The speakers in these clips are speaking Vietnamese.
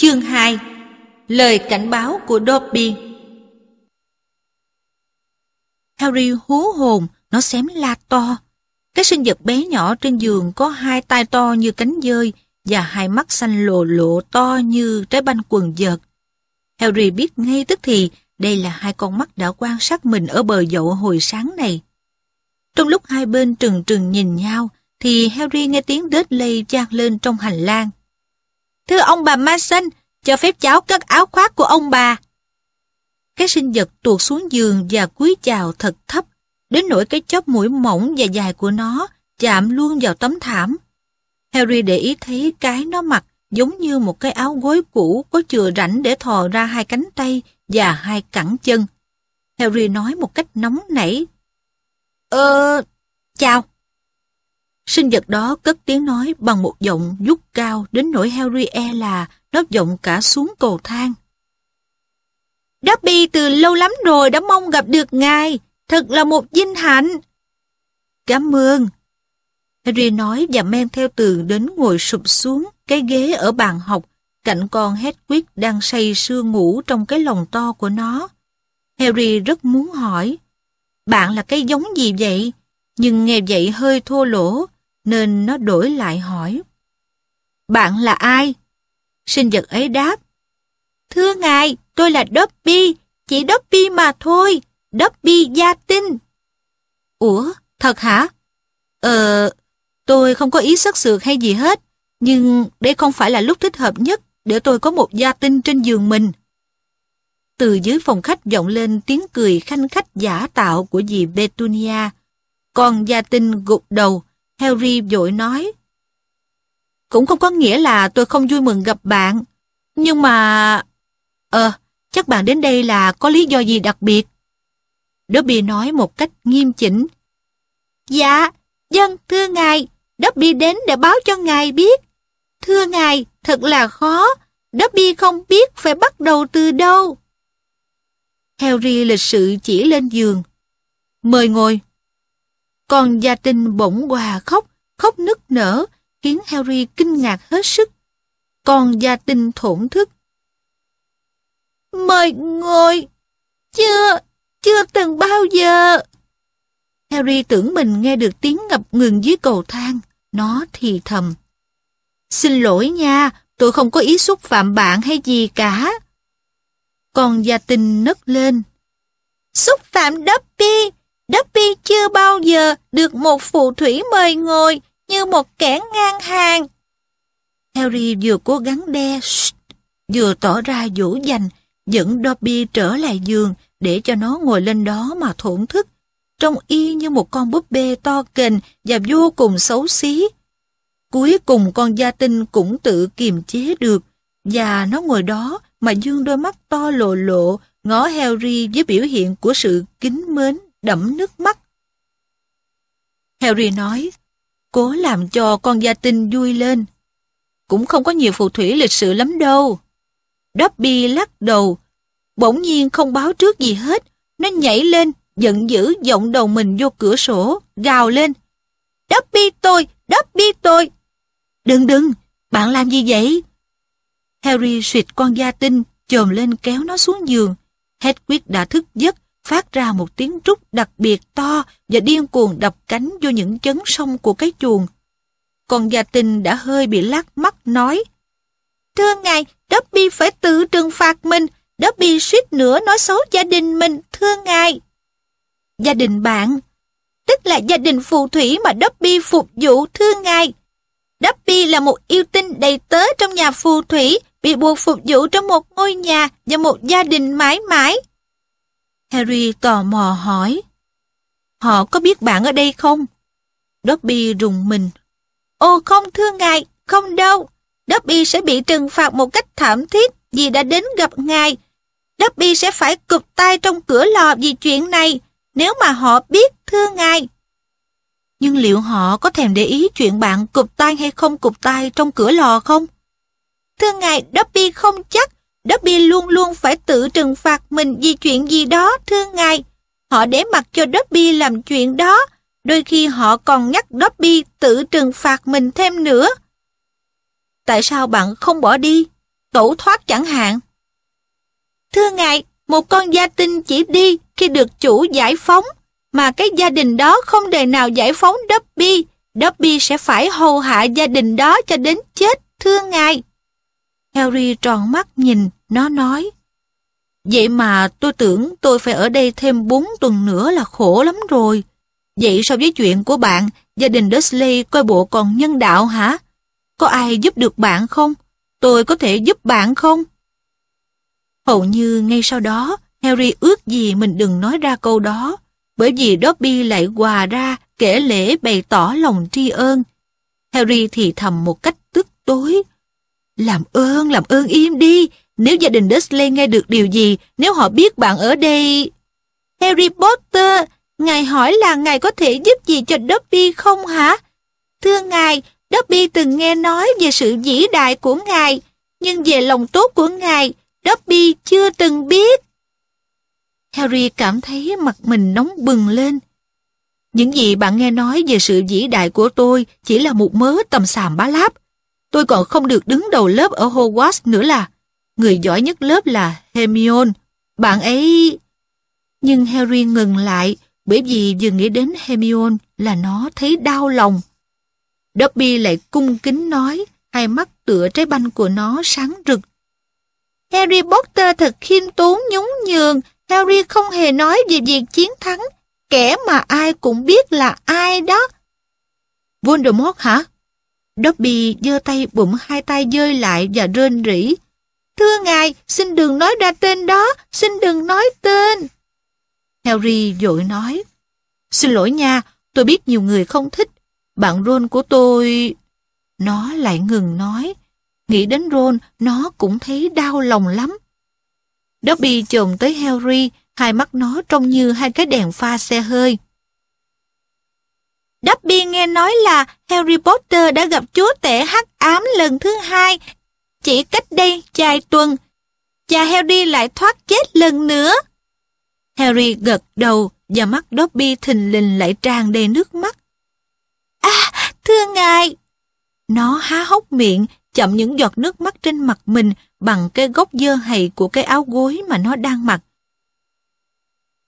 Chương 2 Lời cảnh báo của Dobby Harry hú hồn, nó xém la to. Cái sinh vật bé nhỏ trên giường có hai tai to như cánh dơi và hai mắt xanh lồ lộ to như trái banh quần vợt. Harry biết ngay tức thì đây là hai con mắt đã quan sát mình ở bờ dậu hồi sáng này. Trong lúc hai bên trừng trừng nhìn nhau, thì Harry nghe tiếng đết lây vang lên trong hành lang. Thưa ông bà Mason, cho phép cháu cất áo khoác của ông bà. Cái sinh vật tuột xuống giường và cúi chào thật thấp, đến nỗi cái chóp mũi mỏng và dài của nó chạm luôn vào tấm thảm. Harry để ý thấy cái nó mặc giống như một cái áo gối cũ có chừa rảnh để thò ra hai cánh tay và hai cẳng chân. Harry nói một cách nóng nảy. Ờ, chào. Sinh vật đó cất tiếng nói bằng một giọng dút cao đến nỗi Harry e là nó giọng cả xuống cầu thang. Dobby từ lâu lắm rồi đã mong gặp được ngài, thật là một vinh hạnh. Cảm ơn. Harry nói và men theo tường đến ngồi sụp xuống cái ghế ở bàn học cạnh con Hedwig đang say sưa ngủ trong cái lồng to của nó. Harry rất muốn hỏi, bạn là cái giống gì vậy? Nhưng nghe vậy hơi thô lỗ, nên nó đổi lại hỏi. Bạn là ai? Sinh vật ấy đáp. Thưa ngài, tôi là Dobby, chỉ Dobby mà thôi, Dobby gia tinh. Ủa, thật hả? Ờ, tôi không có ý sắc sược hay gì hết, nhưng đây không phải là lúc thích hợp nhất để tôi có một gia tinh trên giường mình. Từ dưới phòng khách vọng lên tiếng cười khanh khách giả tạo của dì Betunia. Con gia tinh gục đầu, Harry vội nói. Cũng không có nghĩa là tôi không vui mừng gặp bạn. Nhưng mà... Ờ, chắc bạn đến đây là có lý do gì đặc biệt. Dobby nói một cách nghiêm chỉnh. Dạ, dân, vâng, thưa ngài, Dobby đến để báo cho ngài biết. Thưa ngài, thật là khó, Dobby không biết phải bắt đầu từ đâu. Harry lịch sự chỉ lên giường. Mời ngồi. Còn gia tình bỗng hòa khóc, khóc nức nở, khiến Harry kinh ngạc hết sức. Còn gia tình thổn thức. Mời ngồi! Chưa, chưa từng bao giờ! Harry tưởng mình nghe được tiếng ngập ngừng dưới cầu thang. Nó thì thầm. Xin lỗi nha, tôi không có ý xúc phạm bạn hay gì cả. Còn gia tình nấc lên. Xúc phạm Dobby, Dobby chưa bao giờ được một phù thủy mời ngồi như một kẻ ngang hàng. Harry vừa cố gắng đe, shh, vừa tỏ ra dỗ dành, dẫn Dobby trở lại giường để cho nó ngồi lên đó mà thổn thức, trông y như một con búp bê to kềnh và vô cùng xấu xí. Cuối cùng con gia tinh cũng tự kiềm chế được, và nó ngồi đó mà dương đôi mắt to lộ lộ, ngó Harry với biểu hiện của sự kính mến đẫm nước mắt. Harry nói, cố làm cho con gia tinh vui lên. Cũng không có nhiều phù thủy lịch sự lắm đâu. Dobby lắc đầu, bỗng nhiên không báo trước gì hết. Nó nhảy lên, giận dữ giọng đầu mình vô cửa sổ, gào lên. Dobby tôi, Dobby tôi. Đừng đừng, bạn làm gì vậy? Harry suyệt con gia tinh, chồm lên kéo nó xuống giường. Hedwig đã thức giấc, phát ra một tiếng trúc đặc biệt to và điên cuồng đập cánh vô những chấn sông của cái chuồng. Còn gia tình đã hơi bị lát mắt nói, Thưa ngài, Dobby phải tự trừng phạt mình, Dobby suýt nữa nói xấu gia đình mình, thưa ngài. Gia đình bạn, tức là gia đình phù thủy mà Dobby phục vụ, thưa ngài. Dobby là một yêu tinh đầy tớ trong nhà phù thủy, bị buộc phục vụ trong một ngôi nhà và một gia đình mãi mãi. Harry tò mò hỏi. Họ có biết bạn ở đây không? Dobby rùng mình. Ồ không thưa ngài, không đâu. Dobby sẽ bị trừng phạt một cách thảm thiết vì đã đến gặp ngài. Dobby sẽ phải cụp tay trong cửa lò vì chuyện này nếu mà họ biết thưa ngài. Nhưng liệu họ có thèm để ý chuyện bạn cụp tay hay không cụp tay trong cửa lò không? Thưa ngài, Dobby không chắc Dobby luôn luôn phải tự trừng phạt mình vì chuyện gì đó, thưa ngài. Họ để mặc cho Dobby làm chuyện đó, đôi khi họ còn nhắc Dobby tự trừng phạt mình thêm nữa. Tại sao bạn không bỏ đi? Tẩu thoát chẳng hạn. Thưa ngài, một con gia tinh chỉ đi khi được chủ giải phóng, mà cái gia đình đó không đời nào giải phóng Dobby. Dobby sẽ phải hầu hạ gia đình đó cho đến chết, thưa ngài. Harry tròn mắt nhìn, nó nói, Vậy mà tôi tưởng tôi phải ở đây thêm 4 tuần nữa là khổ lắm rồi. Vậy so với chuyện của bạn, gia đình Dursley coi bộ còn nhân đạo hả? Có ai giúp được bạn không? Tôi có thể giúp bạn không? Hầu như ngay sau đó, Harry ước gì mình đừng nói ra câu đó, bởi vì Dobby lại hòa ra kể lễ bày tỏ lòng tri ơn. Harry thì thầm một cách tức tối. Làm ơn, làm ơn im đi, nếu gia đình Dursley nghe được điều gì, nếu họ biết bạn ở đây... Harry Potter, ngài hỏi là ngài có thể giúp gì cho Dobby không hả? Thưa ngài, Dobby từng nghe nói về sự vĩ đại của ngài, nhưng về lòng tốt của ngài, Dobby chưa từng biết. Harry cảm thấy mặt mình nóng bừng lên. Những gì bạn nghe nói về sự vĩ đại của tôi chỉ là một mớ tầm sàm bá láp. Tôi còn không được đứng đầu lớp ở Hogwarts nữa là người giỏi nhất lớp là Hermione. Bạn ấy... Nhưng Harry ngừng lại bởi vì vừa nghĩ đến Hermione là nó thấy đau lòng. Dobby lại cung kính nói, hai mắt tựa trái banh của nó sáng rực. Harry Potter thật khiêm tốn nhún nhường, Harry không hề nói về việc chiến thắng, kẻ mà ai cũng biết là ai đó. Voldemort hả? Dobby giơ tay bụng hai tay dơi lại và rên rỉ. Thưa ngài, xin đừng nói ra tên đó, xin đừng nói tên. Harry dội nói. Xin lỗi nha, tôi biết nhiều người không thích. Bạn Ron của tôi... Nó lại ngừng nói. Nghĩ đến Ron, nó cũng thấy đau lòng lắm. Dobby chồm tới Harry, hai mắt nó trông như hai cái đèn pha xe hơi. Dobby nghe nói là Harry Potter đã gặp chúa tể hắc ám lần thứ hai chỉ cách đây vài tuần, cha heo đi lại thoát chết lần nữa. Harry gật đầu và mắt Dobby thình lình lại tràn đầy nước mắt. À, thưa ngài! Nó há hốc miệng, chậm những giọt nước mắt trên mặt mình bằng cái gốc dơ hầy của cái áo gối mà nó đang mặc.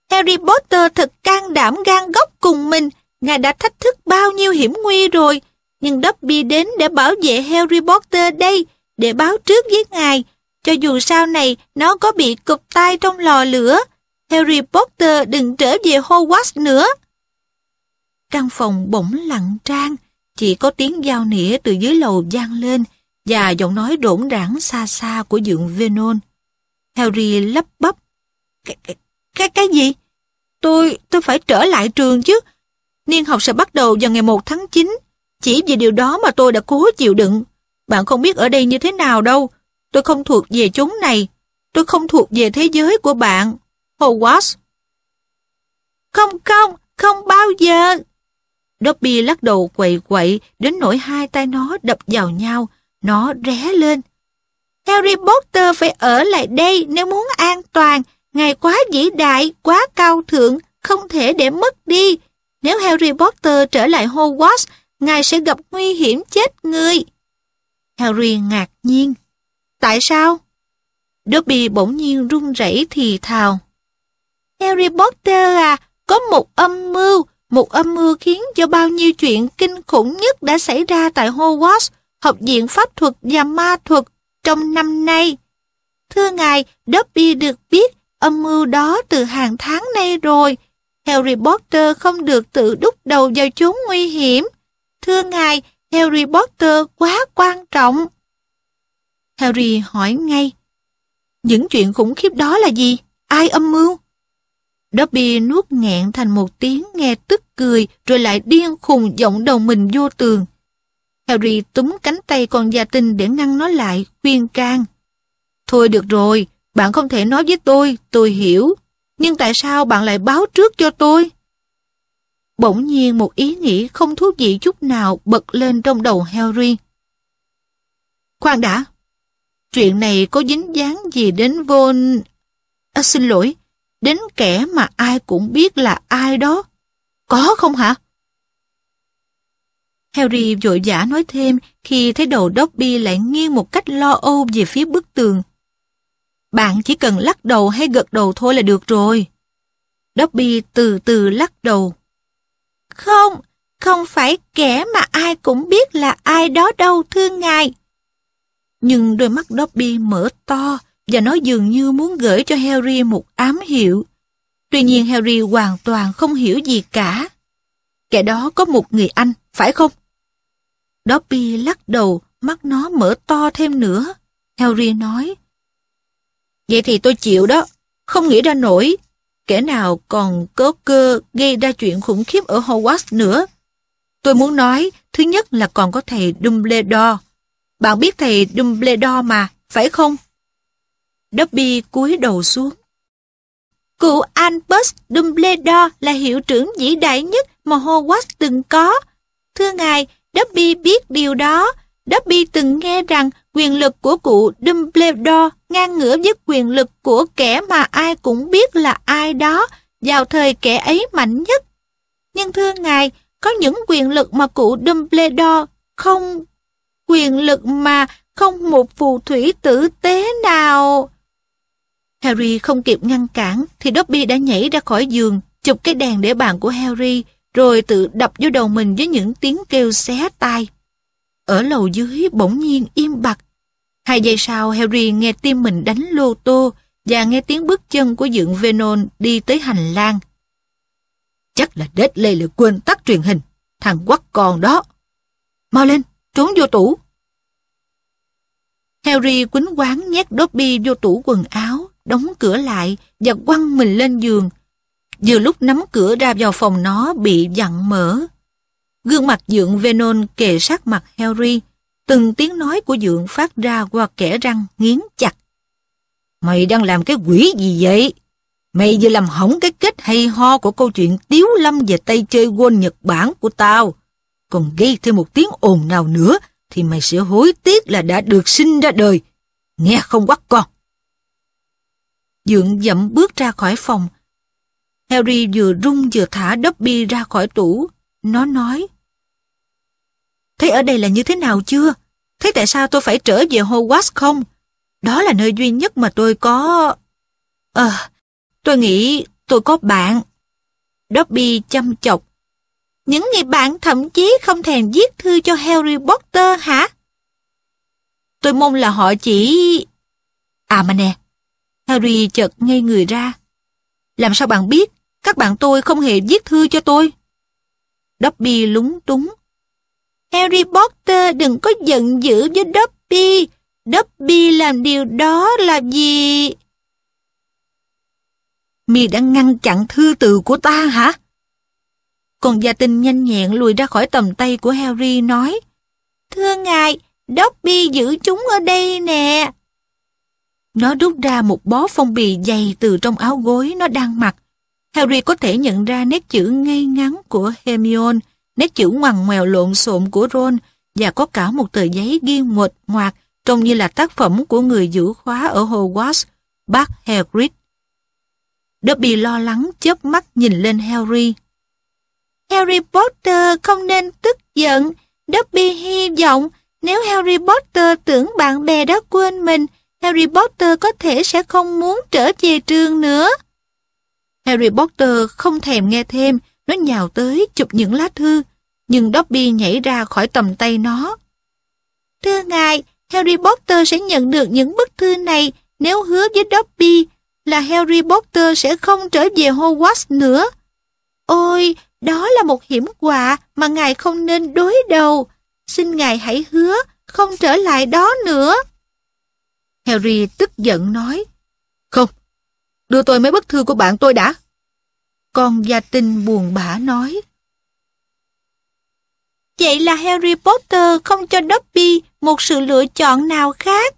Harry Potter thật can đảm gan gốc cùng mình, ngài đã thách thức bao nhiêu hiểm nguy rồi, nhưng Dobby đến để bảo vệ Harry Potter đây, để báo trước với ngài, cho dù sau này nó có bị cụp tay trong lò lửa. Harry Potter đừng trở về Hogwarts nữa. Căn phòng bỗng lặng trang, chỉ có tiếng giao nĩa từ dưới lầu vang lên và giọng nói rỗn rãng xa xa của dượng Venon. Harry lắp bắp. Cái, cái, cái, cái gì? Tôi, tôi phải trở lại trường chứ. Niên học sẽ bắt đầu vào ngày 1 tháng 9. Chỉ vì điều đó mà tôi đã cố chịu đựng. Bạn không biết ở đây như thế nào đâu. Tôi không thuộc về chúng này. Tôi không thuộc về thế giới của bạn. Hogwarts. Không không, không bao giờ. Dobby lắc đầu quậy quậy đến nỗi hai tay nó đập vào nhau. Nó ré lên. Harry Potter phải ở lại đây nếu muốn an toàn. Ngài quá vĩ đại, quá cao thượng, không thể để mất đi. Nếu Harry Potter trở lại Hogwarts, ngài sẽ gặp nguy hiểm chết người. Harry ngạc nhiên. Tại sao? Dobby bỗng nhiên run rẩy thì thào. Harry Potter à, có một âm mưu, một âm mưu khiến cho bao nhiêu chuyện kinh khủng nhất đã xảy ra tại Hogwarts, học viện pháp thuật và ma thuật trong năm nay. Thưa ngài, Dobby được biết âm mưu đó từ hàng tháng nay rồi. Harry Potter không được tự đúc đầu vào chốn nguy hiểm. Thưa ngài, Harry Potter quá quan trọng. Harry hỏi ngay, những chuyện khủng khiếp đó là gì? Ai âm mưu? Dobby nuốt nghẹn thành một tiếng nghe tức cười rồi lại điên khùng giọng đầu mình vô tường. Harry túm cánh tay con gia tinh để ngăn nó lại, khuyên can. Thôi được rồi, bạn không thể nói với tôi, tôi hiểu. Nhưng tại sao bạn lại báo trước cho tôi? Bỗng nhiên một ý nghĩ không thú vị chút nào bật lên trong đầu Harry. Khoan đã, chuyện này có dính dáng gì đến Von... À, xin lỗi, đến kẻ mà ai cũng biết là ai đó. Có không hả? Harry vội vã nói thêm khi thấy đầu Dobby lại nghiêng một cách lo âu về phía bức tường. Bạn chỉ cần lắc đầu hay gật đầu thôi là được rồi. Dobby từ từ lắc đầu. Không, không phải kẻ mà ai cũng biết là ai đó đâu thương ngài. Nhưng đôi mắt Dobby mở to và nó dường như muốn gửi cho Harry một ám hiệu. Tuy nhiên Harry hoàn toàn không hiểu gì cả. Kẻ đó có một người anh, phải không? Dobby lắc đầu, mắt nó mở to thêm nữa. Harry nói. Vậy thì tôi chịu đó, không nghĩ ra nổi kẻ nào còn có cơ gây ra chuyện khủng khiếp ở Hogwarts nữa. Tôi muốn nói, thứ nhất là còn có thầy Dumbledore. Bạn biết thầy Dumbledore mà, phải không? Dobby cúi đầu xuống. Cụ Albus Dumbledore là hiệu trưởng vĩ đại nhất mà Hogwarts từng có. Thưa ngài, Dobby biết điều đó. Dobby từng nghe rằng quyền lực của cụ Dumbledore ngang ngửa với quyền lực của kẻ mà ai cũng biết là ai đó vào thời kẻ ấy mạnh nhất. Nhưng thưa ngài, có những quyền lực mà cụ Dumbledore không... quyền lực mà không một phù thủy tử tế nào... Harry không kịp ngăn cản thì Dobby đã nhảy ra khỏi giường, chụp cái đèn để bàn của Harry rồi tự đập vô đầu mình với những tiếng kêu xé tai ở lầu dưới bỗng nhiên im bặt. Hai giây sau, Harry nghe tim mình đánh lô tô và nghe tiếng bước chân của dượng Venon đi tới hành lang. Chắc là đết lê lại quên tắt truyền hình, thằng quắc còn đó. Mau lên, trốn vô tủ. Harry quýnh quán nhét Dobby vô tủ quần áo, đóng cửa lại và quăng mình lên giường. Vừa lúc nắm cửa ra vào phòng nó bị dặn mở, Gương mặt dưỡng Venon kề sát mặt Harry, từng tiếng nói của dưỡng phát ra qua kẻ răng nghiến chặt. Mày đang làm cái quỷ gì vậy? Mày vừa làm hỏng cái kết hay ho của câu chuyện Tiếu Lâm về tay chơi quân Nhật Bản của tao. Còn gây thêm một tiếng ồn nào nữa thì mày sẽ hối tiếc là đã được sinh ra đời. Nghe không quắc con. Dượng dậm bước ra khỏi phòng. Harry vừa rung vừa thả Dobby ra khỏi tủ, nó nói, Thấy ở đây là như thế nào chưa? Thế tại sao tôi phải trở về Hogwarts không? Đó là nơi duy nhất mà tôi có... Ờ, tôi nghĩ tôi có bạn. Dobby chăm chọc. Những người bạn thậm chí không thèm viết thư cho Harry Potter hả? Tôi mong là họ chỉ... À mà nè, Harry chợt ngây người ra. Làm sao bạn biết, các bạn tôi không hề viết thư cho tôi? Dobby lúng túng. Harry Potter đừng có giận dữ với Dobby. Dobby làm điều đó là gì? Mì đang ngăn chặn thư từ của ta hả? Còn gia tinh nhanh nhẹn lùi ra khỏi tầm tay của Harry nói Thưa ngài, Dobby giữ chúng ở đây nè. Nó rút ra một bó phong bì dày từ trong áo gối nó đang mặc Harry có thể nhận ra nét chữ ngay ngắn của Hermione, nét chữ ngoằn ngoèo lộn xộn của Ron và có cả một tờ giấy ghi ngột ngoạc trông như là tác phẩm của người giữ khóa ở Hogwarts, bác Hagrid. Dobby lo lắng chớp mắt nhìn lên Harry. Harry Potter không nên tức giận. Dobby hy vọng nếu Harry Potter tưởng bạn bè đã quên mình, Harry Potter có thể sẽ không muốn trở về trường nữa. Harry Potter không thèm nghe thêm, nó nhào tới chụp những lá thư, nhưng Dobby nhảy ra khỏi tầm tay nó. Thưa ngài, Harry Potter sẽ nhận được những bức thư này nếu hứa với Dobby là Harry Potter sẽ không trở về Hogwarts nữa. Ôi, đó là một hiểm họa mà ngài không nên đối đầu. Xin ngài hãy hứa không trở lại đó nữa. Harry tức giận nói, Không, đưa tôi mấy bức thư của bạn tôi đã. Con gia tinh buồn bã nói. Vậy là Harry Potter không cho Dobby một sự lựa chọn nào khác.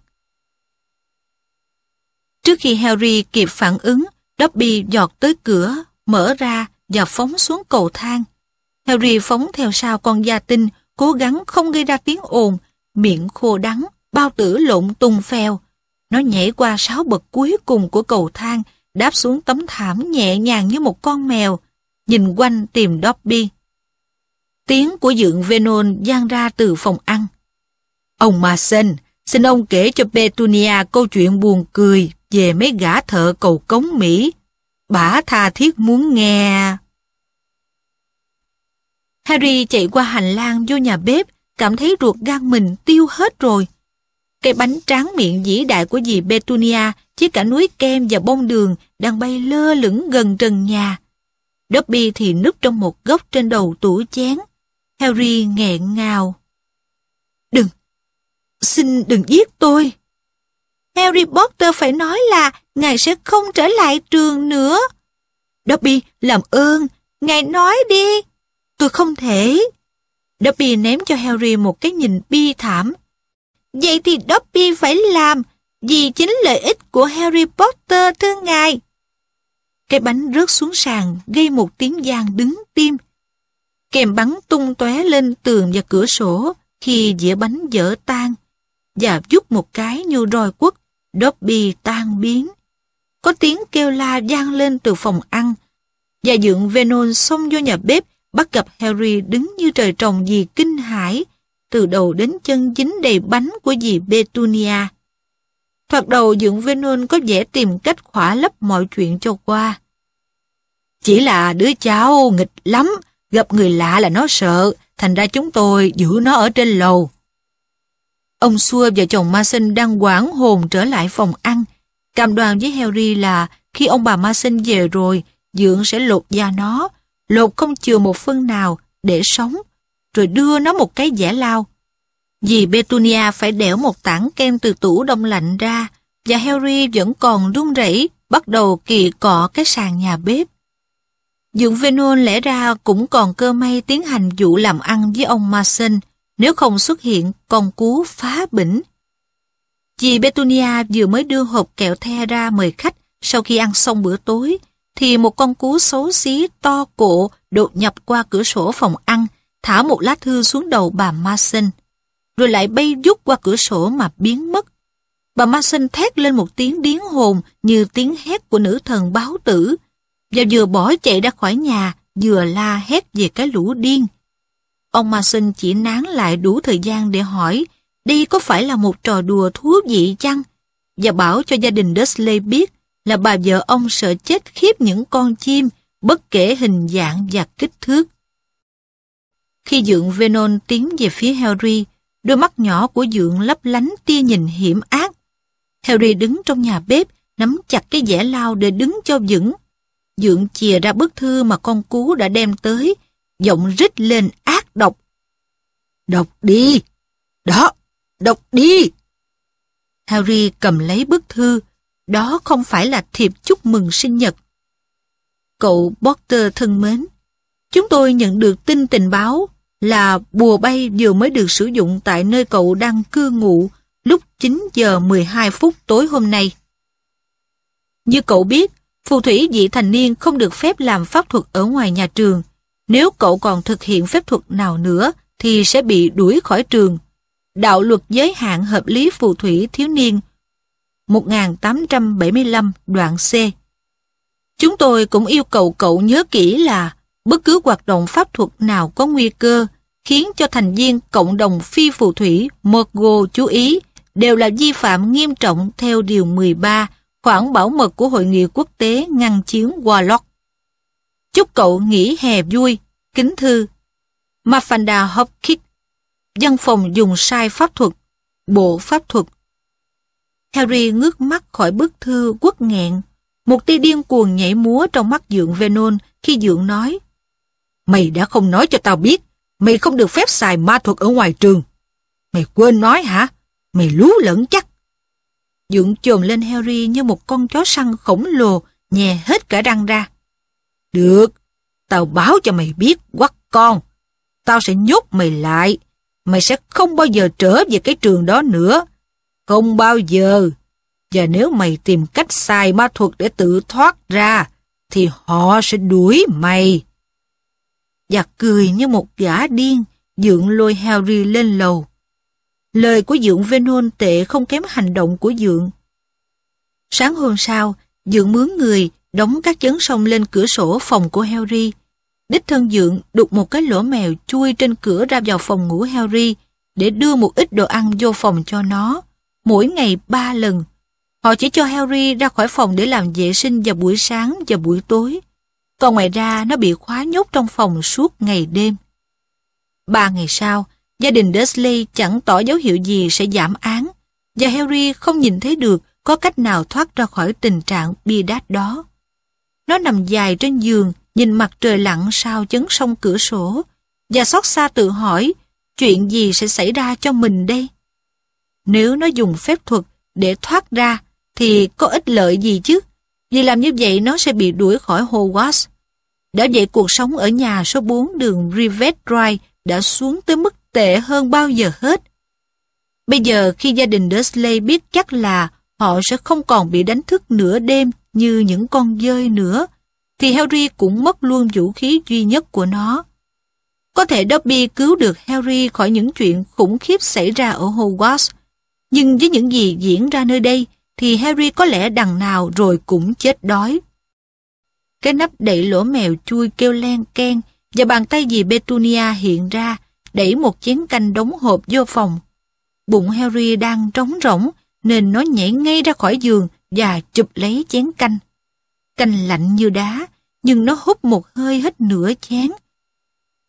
Trước khi Harry kịp phản ứng, Dobby giọt tới cửa, mở ra và phóng xuống cầu thang. Harry phóng theo sau con gia tinh, cố gắng không gây ra tiếng ồn, miệng khô đắng, bao tử lộn tung phèo. Nó nhảy qua sáu bậc cuối cùng của cầu thang đáp xuống tấm thảm nhẹ nhàng như một con mèo, nhìn quanh tìm Dobby. Tiếng của dượng Venon gian ra từ phòng ăn. Ông Marsen, xin ông kể cho Petunia câu chuyện buồn cười về mấy gã thợ cầu cống Mỹ. Bả tha thiết muốn nghe. Harry chạy qua hành lang vô nhà bếp, cảm thấy ruột gan mình tiêu hết rồi. Cái bánh tráng miệng dĩ đại của dì Petunia Chiếc cả núi kem và bông đường đang bay lơ lửng gần trần nhà. Dobby thì núp trong một góc trên đầu tủ chén. Harry nghẹn ngào. Đừng, xin đừng giết tôi. Harry Potter phải nói là ngài sẽ không trở lại trường nữa. Dobby, làm ơn, ngài nói đi. Tôi không thể. Dobby ném cho Harry một cái nhìn bi thảm. Vậy thì Dobby phải làm, vì chính lợi ích của Harry Potter thưa ngài. Cái bánh rớt xuống sàn gây một tiếng giang đứng tim. Kèm bắn tung tóe lên tường và cửa sổ khi dĩa bánh vỡ tan và giúp một cái như roi quất, Dobby tan biến. Có tiếng kêu la vang lên từ phòng ăn và dựng Venon xông vô nhà bếp bắt gặp Harry đứng như trời trồng vì kinh hãi từ đầu đến chân dính đầy bánh của dì Petunia. Thoạt đầu Dượng Venun có vẻ tìm cách khỏa lấp mọi chuyện cho qua. Chỉ là đứa cháu nghịch lắm, gặp người lạ là nó sợ, thành ra chúng tôi giữ nó ở trên lầu. Ông Xua và chồng Ma Sinh đang quảng hồn trở lại phòng ăn. Cam đoan với Harry là khi ông bà Ma Sinh về rồi, dưỡng sẽ lột da nó, lột không chừa một phân nào để sống, rồi đưa nó một cái giả lao Dì Petunia phải đẻo một tảng kem từ tủ đông lạnh ra và Harry vẫn còn run rẩy bắt đầu kỳ cọ cái sàn nhà bếp. Dượng Venon lẽ ra cũng còn cơ may tiến hành vụ làm ăn với ông Mason nếu không xuất hiện con cú phá bỉnh. Dì Petunia vừa mới đưa hộp kẹo the ra mời khách sau khi ăn xong bữa tối thì một con cú xấu xí to cổ đột nhập qua cửa sổ phòng ăn thả một lá thư xuống đầu bà Mason rồi lại bay vút qua cửa sổ mà biến mất. Bà Mason thét lên một tiếng điếng hồn như tiếng hét của nữ thần báo tử, và vừa bỏ chạy ra khỏi nhà, vừa la hét về cái lũ điên. Ông Mason chỉ nán lại đủ thời gian để hỏi đây có phải là một trò đùa thú vị chăng? Và bảo cho gia đình Dudley biết là bà vợ ông sợ chết khiếp những con chim, bất kể hình dạng và kích thước. Khi dượng Venon tiến về phía Harry, Đôi mắt nhỏ của Dượng lấp lánh tia nhìn hiểm ác. Harry đứng trong nhà bếp, nắm chặt cái dẻ lao để đứng cho vững. Dượng chìa ra bức thư mà con cú đã đem tới, giọng rít lên ác độc. Đọc đi! Đó! Đọc đi! Harry cầm lấy bức thư, đó không phải là thiệp chúc mừng sinh nhật. Cậu Potter thân mến, chúng tôi nhận được tin tình báo là bùa bay vừa mới được sử dụng tại nơi cậu đang cư ngụ lúc 9 giờ 12 phút tối hôm nay. Như cậu biết, phù thủy vị thành niên không được phép làm pháp thuật ở ngoài nhà trường. Nếu cậu còn thực hiện phép thuật nào nữa thì sẽ bị đuổi khỏi trường. Đạo luật giới hạn hợp lý phù thủy thiếu niên 1875 đoạn C. Chúng tôi cũng yêu cầu cậu nhớ kỹ là bất cứ hoạt động pháp thuật nào có nguy cơ khiến cho thành viên cộng đồng phi phù thủy Mergo chú ý đều là vi phạm nghiêm trọng theo Điều 13 khoản bảo mật của Hội nghị quốc tế ngăn chiến Warlock. Chúc cậu nghỉ hè vui, kính thư. Mafanda Hopkins, văn phòng dùng sai pháp thuật, bộ pháp thuật. Harry ngước mắt khỏi bức thư quất nghẹn, một tia điên cuồng nhảy múa trong mắt Dượng Venon khi Dượng nói Mày đã không nói cho tao biết mày không được phép xài ma thuật ở ngoài trường. Mày quên nói hả? Mày lú lẫn chắc. Dũng chồm lên Harry như một con chó săn khổng lồ, nhè hết cả răng ra. Được, tao báo cho mày biết quắc con. Tao sẽ nhốt mày lại. Mày sẽ không bao giờ trở về cái trường đó nữa. Không bao giờ. Và nếu mày tìm cách xài ma thuật để tự thoát ra, thì họ sẽ đuổi mày và cười như một gã điên, dượng lôi Harry lên lầu. Lời của dượng Venon tệ không kém hành động của dượng. Sáng hôm sau, dượng mướn người đóng các chấn sông lên cửa sổ phòng của Harry. Đích thân dượng đục một cái lỗ mèo chui trên cửa ra vào phòng ngủ Harry để đưa một ít đồ ăn vô phòng cho nó, mỗi ngày ba lần. Họ chỉ cho Harry ra khỏi phòng để làm vệ sinh vào buổi sáng và buổi tối. Còn ngoài ra nó bị khóa nhốt trong phòng suốt ngày đêm. Ba ngày sau, gia đình Dursley chẳng tỏ dấu hiệu gì sẽ giảm án và Harry không nhìn thấy được có cách nào thoát ra khỏi tình trạng bi đát đó. Nó nằm dài trên giường, nhìn mặt trời lặn sau chấn sông cửa sổ và xót xa tự hỏi chuyện gì sẽ xảy ra cho mình đây. Nếu nó dùng phép thuật để thoát ra thì có ích lợi gì chứ? Vì làm như vậy nó sẽ bị đuổi khỏi Hogwarts. Đã vậy cuộc sống ở nhà số 4 đường Rivet Drive đã xuống tới mức tệ hơn bao giờ hết. Bây giờ khi gia đình Dursley biết chắc là họ sẽ không còn bị đánh thức nửa đêm như những con dơi nữa, thì Harry cũng mất luôn vũ khí duy nhất của nó. Có thể Dobby cứu được Harry khỏi những chuyện khủng khiếp xảy ra ở Hogwarts, nhưng với những gì diễn ra nơi đây, thì Harry có lẽ đằng nào rồi cũng chết đói. Cái nắp đậy lỗ mèo chui kêu len ken và bàn tay dì Petunia hiện ra đẩy một chén canh đóng hộp vô phòng. Bụng Harry đang trống rỗng nên nó nhảy ngay ra khỏi giường và chụp lấy chén canh. Canh lạnh như đá nhưng nó hút một hơi hết nửa chén.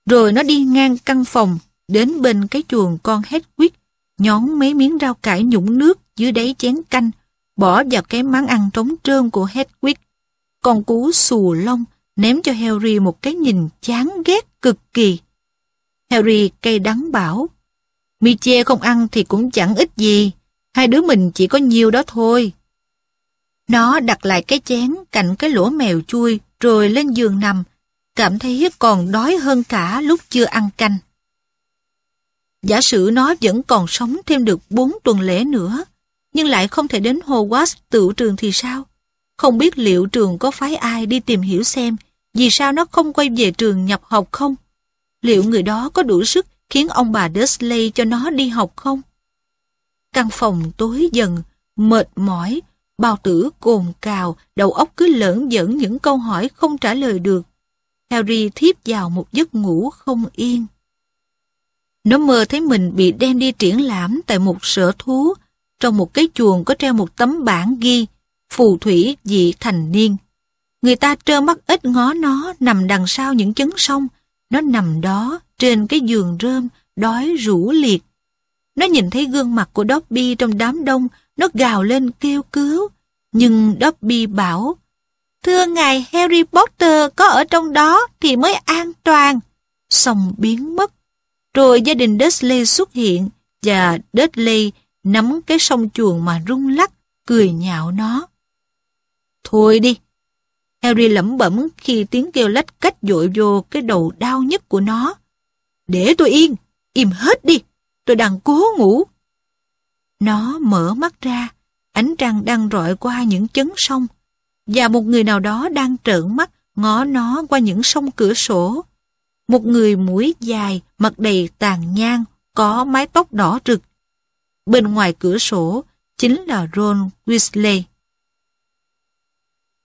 Rồi nó đi ngang căn phòng đến bên cái chuồng con Hedwig nhón mấy miếng rau cải nhũng nước dưới đáy chén canh bỏ vào cái máng ăn trống trơn của Hedwig. Con cú xù lông ném cho Harry một cái nhìn chán ghét cực kỳ. Harry cay đắng bảo, mi không ăn thì cũng chẳng ít gì, hai đứa mình chỉ có nhiêu đó thôi. Nó đặt lại cái chén cạnh cái lỗ mèo chui rồi lên giường nằm, cảm thấy còn đói hơn cả lúc chưa ăn canh. Giả sử nó vẫn còn sống thêm được bốn tuần lễ nữa, nhưng lại không thể đến Hogwarts tự trường thì sao? Không biết liệu trường có phái ai đi tìm hiểu xem vì sao nó không quay về trường nhập học không? Liệu người đó có đủ sức khiến ông bà Dursley cho nó đi học không? Căn phòng tối dần, mệt mỏi, bao tử cồn cào, đầu óc cứ lởn dẫn những câu hỏi không trả lời được. Harry thiếp vào một giấc ngủ không yên. Nó mơ thấy mình bị đem đi triển lãm tại một sở thú trong một cái chuồng có treo một tấm bảng ghi phù thủy dị thành niên. Người ta trơ mắt ít ngó nó nằm đằng sau những chấn sông. Nó nằm đó trên cái giường rơm, đói rũ liệt. Nó nhìn thấy gương mặt của Dobby trong đám đông, nó gào lên kêu cứu. Nhưng Dobby bảo, Thưa ngài Harry Potter có ở trong đó thì mới an toàn. Xong biến mất. Rồi gia đình Dudley xuất hiện và Dudley nắm cái sông chuồng mà rung lắc, cười nhạo nó. Thôi đi! Harry lẩm bẩm khi tiếng kêu lách cách dội vô cái đầu đau nhất của nó. Để tôi yên, im hết đi, tôi đang cố ngủ. Nó mở mắt ra, ánh trăng đang rọi qua những chấn sông, và một người nào đó đang trợn mắt ngó nó qua những sông cửa sổ. Một người mũi dài, mặt đầy tàn nhang, có mái tóc đỏ rực, Bên ngoài cửa sổ chính là Ron Weasley.